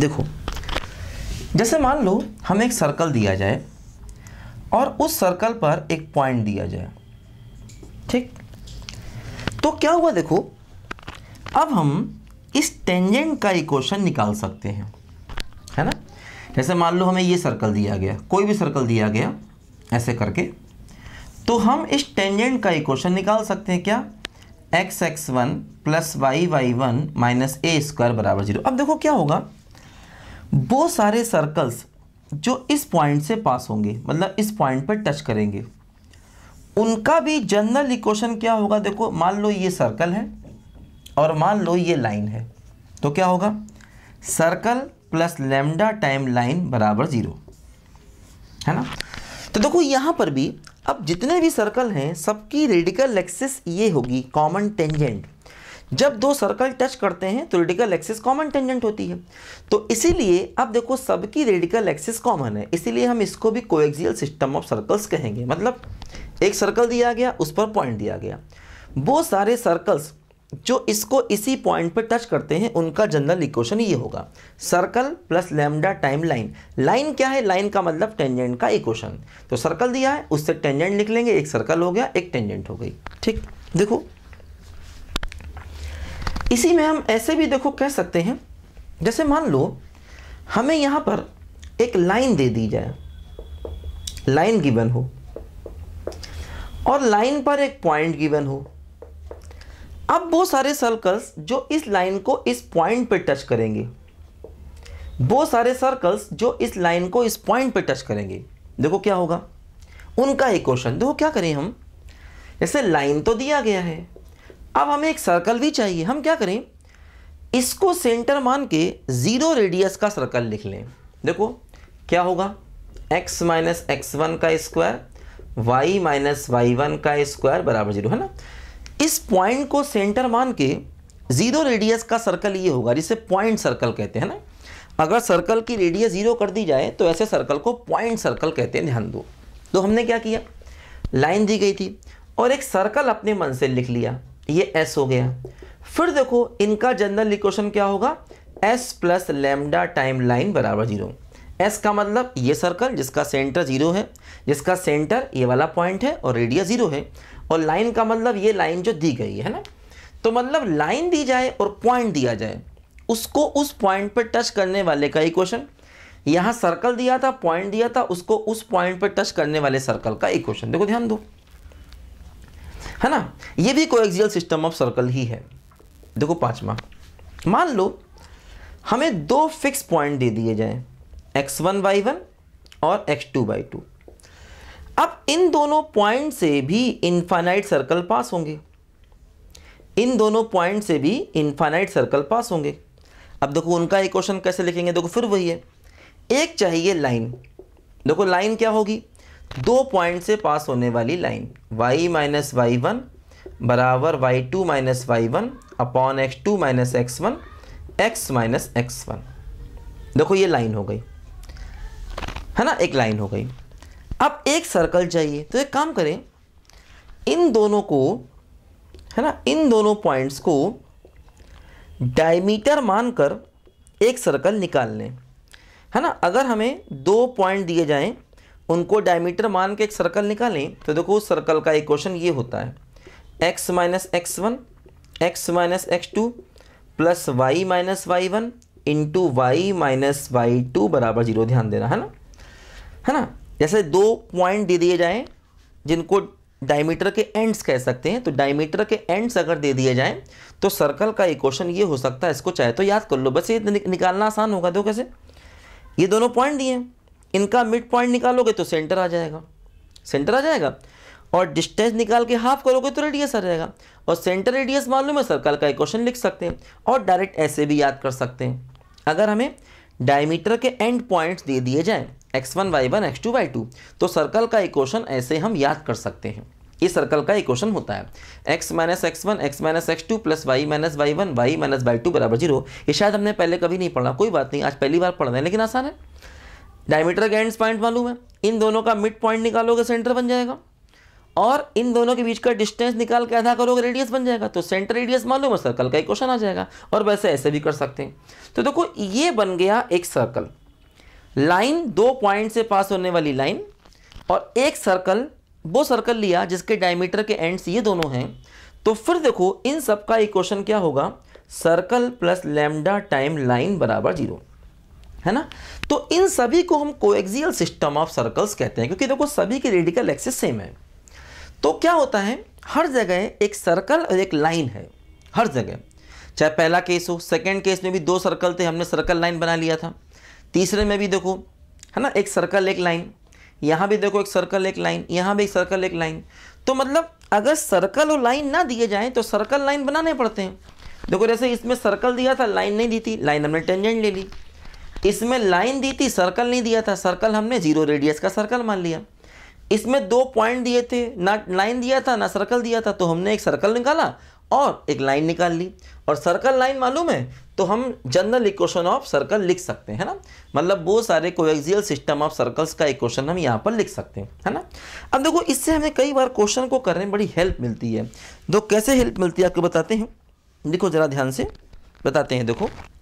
देखो जैसे मान लो हमें एक सर्कल दिया जाए और उस सर्कल पर एक पॉइंट दिया जाए ठीक तो क्या हुआ देखो अब हम इस टेंजेंट का इक्वेशन निकाल सकते हैं है ना जैसे मान लो हमें ये सर्कल दिया गया कोई भी सर्कल दिया गया ऐसे करके तो हम इस टेंजेंट का इक्वेशन निकाल सकते हैं क्या X X one plus Y Y one minus A square बराबर जीरो अब देखो क्या होगा वो सारे सर्कल्स जो इस पॉइंट से पास होंगे मतलब इस पॉइंट पर टच करेंगे उनका भी जनरल इक्वेशन क्या होगा देखो मान लो ये सर्कल है और मान लो ये लाइन है तो क्या होगा circle plus lambda time line बराबर ज़ीरो है ना तो देखो यहाँ पर भी अब जितने भी सर्कल हैं सबकी रेडिकल एक्सिस ये होगी कॉमन टेंजेंट जब दो सर्कल टच करते हैं तो रेडिकल एक्सिस कॉमन टेंजेंट होती है तो इसीलिए अब देखो सबकी रेडिकल एक्सिस कॉमन है इसीलिए हम इसको भी कोएक्सियल सिस्टम ऑफ सर्कल्स कहेंगे मतलब एक सर्कल दिया गया उस पर पॉइंट दिया गया वो सारे सर्कल्स जो इसको इसी पॉइंट पर टच करते हैं उनका जनरल इक्वेशन ये होगा circle plus lambda time line line क्या है लाइन का मतलब टेंजेंट का इक्वेशन तो सर्कल दिया है उससे टेंजेंट निकलेंगे एक सर्कल हो गया एक टेंजेंट हो गई ठीक देखो इसी में हम ऐसे भी देखो कह सकते हैं जैसे मान लो हमें यहाँ पर एक लाइन दे दी जाए लाइन गिवन हो और लाइन पर एक पॉइंट गिवन हो अब वो सारे सर्कल्स जो इस लाइन को इस पॉइंट पर टच करेंगे वो सारे सर्कल्स जो इस लाइन को इस पॉइंट पर टच करेंगे देखो क्या होगा उनका क्वेश्चन देखो क्या करें हम जैसे लाइन तो दिया गया है अब हमें एक सर्कल भी चाहिए हम क्या करें इसको सेंटर मान के ज़ीरो रेडियस का सर्कल लिख लें देखो क्या होगा x माइनस एक्स वन का square y minus Y one का स्क्वायर बराबर जीरो है ना इस पॉइंट को सेंटर मान के ज़ीरो रेडियस का सर्कल ये होगा जिसे पॉइंट सर्कल कहते हैं ना अगर सर्कल की रेडियस ज़ीरो कर दी जाए तो ऐसे सर्कल को पॉइंट सर्कल कहते हैं ध्यान दो तो हमने क्या किया लाइन दी गई थी और एक सर्कल अपने मन से लिख लिया ये एस हो गया फिर देखो इनका जनरल इक्वेशन क्या होगा S plus lambda time line बराबर जीरो एस का मतलब ये सर्कल जिसका सेंटर जीरो है जिसका सेंटर ये वाला पॉइंट है और रेडियस जीरो है और लाइन का मतलब ये लाइन जो दी गई है ना तो मतलब लाइन दी जाए और पॉइंट दिया जाए उसको उस पॉइंट पर टच करने वाले का इक्वेशन यहाँ सर्कल दिया था पॉइंट दिया था उसको उस पॉइंट पर टच करने वाले सर्कल का इक्वेशन देखो ध्यान दो है ना ये भी कोएक्सियल सिस्टम ऑफ सर्कल ही है देखो पांचवा मान लो हमें दो फिक्स पॉइंट दे दिए जाए एक्स वन वाई वन और एक्स टू बाई टू अब इन दोनों पॉइंट से भी इन्फाइनाइट सर्कल पास होंगे इन दोनों पॉइंट से भी इन्फाइनाइट सर्कल पास होंगे अब देखो उनका इक्वेशन कैसे लिखेंगे देखो फिर वही है एक चाहिए लाइन देखो लाइन क्या होगी दो पॉइंट से पास होने वाली line Y minus Y one बराबर Y two minus Y one upon X two minus X one X minus X one देखो ये लाइन हो गई है ना एक लाइन हो गई अब एक सर्कल चाहिए तो एक काम करें इन दोनों को है ना इन दोनों पॉइंट्स को डायमीटर मानकर एक सर्कल निकाल लें है ना अगर हमें दो पॉइंट दिए जाएं उनको डायमीटर मान के एक सर्कल निकालें तो देखो उस सर्कल का इक्वेशन ये होता है X minus X one X minus X two plus Y minus Y one into Y minus Y two बराबर जीरो ध्यान देना है ना है ना जैसे दो पॉइंट दे दिए जाएं जिनको डायमीटर के एंड्स कह सकते हैं तो डायमीटर के एंड्स अगर दे दिए जाएं तो सर्कल का इक्वेशन ये हो सकता है इसको चाहे तो याद कर लो बस ये निकालना आसान होगा दो कैसे ये दोनों पॉइंट दिए इनका मिड पॉइंट निकालोगे तो सेंटर आ जाएगा सेंटर आ जाएगा और डिस्टेंस निकाल के हाफ करोगे तो रेडियस आ जाएगा और सेंटर रेडियस मालूम है सर्कल का इक्वेशन लिख सकते हैं और डायरेक्ट ऐसे भी याद कर सकते हैं अगर हमें डायमीटर के एंड पॉइंट्स दे दिए जाए X one Y one X two Y two तो सर्कल का इक्वेशन ऐसे हम याद कर सकते हैं ये सर्कल का इक्वेशन होता है X minus X one X minus X two plus Y minus Y one Y minus Y two बराबर जीरो ये शायद हमने पहले कभी नहीं पढ़ा कोई बात नहीं आज पहली बार पढ़ रहे हैं लेकिन आसान है डायमीटर का एंड पॉइंट मालूम है इन दोनों का मिड पॉइंट निकालोगे सेंटर बन जाएगा और इन दोनों के बीच का डिस्टेंस निकाल के आधा करोगे रेडियस बन जाएगा तो सेंटर रेडियस मालूम है सर्कल का ही क्वेश्चन आ जाएगा और वैसे ऐसे भी कर सकते हैं तो देखो तो ये बन गया एक सर्कल लाइन दो पॉइंट से पास होने वाली लाइन और एक सर्कल वो सर्कल लिया जिसके डायमीटर के एंड्स ये दोनों हैं तो फिर देखो इन सब का इक्वेशन क्या होगा circle plus lambda time line बराबर जीरो है ना तो इन सभी को हम कोएक्सियल सिस्टम ऑफ सर्कल्स कहते हैं क्योंकि देखो सभी की रेडिकल एक्सिस सेम है तो क्या होता है हर जगह एक सर्कल और एक लाइन है हर जगह चाहे पहला केस हो सेकेंड केस में भी दो सर्कल थे हमने सर्कल लाइन बना लिया था तीसरे में भी देखो है ना एक सर्कल एक लाइन यहाँ भी देखो एक सर्कल एक लाइन यहाँ भी एक सर्कल एक लाइन तो मतलब अगर सर्कल और लाइन ना दिए जाएँ तो सर्कल लाइन बनाने पड़ते हैं देखो जैसे इसमें सर्कल दिया था लाइन नहीं दी थी लाइन हमने टेंजेंट ले ली इसमें लाइन दी थी सर्कल नहीं दिया था सर्कल हमने जीरो रेडियस का सर्कल मान लिया इसमें दो पॉइंट दिए थे ना लाइन दिया था ना सर्कल दिया था तो हमने एक सर्कल निकाला और एक लाइन निकाल ली और सर्कल लाइन मालूम है तो हम जनरल इक्वेशन ऑफ सर्कल लिख सकते हैं ना मतलब वो सारे कोएक्सियल सिस्टम ऑफ सर्कल्स का इक्वेशन हम यहाँ पर लिख सकते हैं है ना अब देखो इससे हमें कई बार क्वेश्चन को करने में बड़ी हेल्प मिलती है तो कैसे हेल्प मिलती है आपको बताते हैं देखो ज़रा ध्यान से बताते हैं देखो